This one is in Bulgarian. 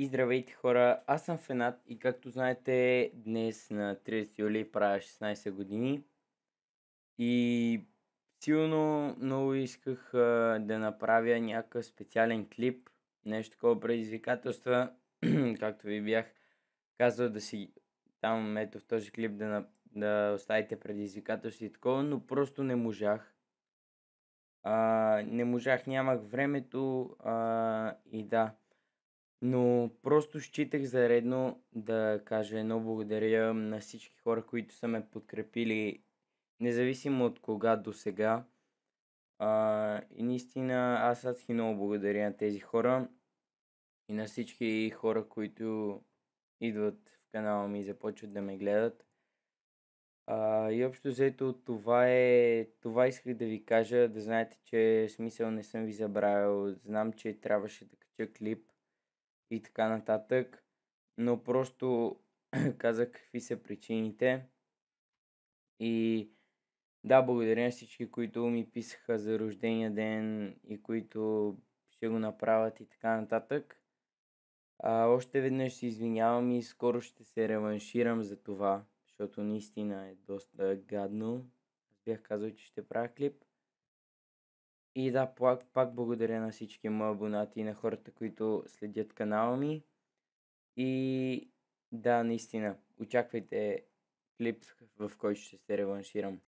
И здравейте хора, аз съм Фенат и както знаете днес на 30 юли правя 16 години и силно много исках а, да направя някакъв специален клип, нещо такова предизвикателства, както ви бях казал да си там ето в този клип да, да оставите предизвикателство и такова, но просто не можах. А, не можах, нямах времето а, и да но просто считах за редно да кажа едно благодаря на всички хора, които са ме подкрепили, независимо от кога до сега. и наистина аз адски много благодаря на тези хора и на всички хора, които идват в канала ми и започват да ме гледат. А, и общо взето това е, това исках да ви кажа, да знаете, че смисъл не съм ви забравил. Знам, че трябваше да кача клип и така нататък. Но просто казах какви са причините. И да, благодаря на всички, които ми писаха за рождения ден и които ще го направят и така нататък. А, още веднъж се извинявам и скоро ще се реванширам за това, защото наистина е доста гадно. бях казал, че ще правя клип. И да, пак, пак благодаря на всички мои абонати и на хората, които следят канала ми. И да, наистина, очаквайте клип, в който ще се реванширам.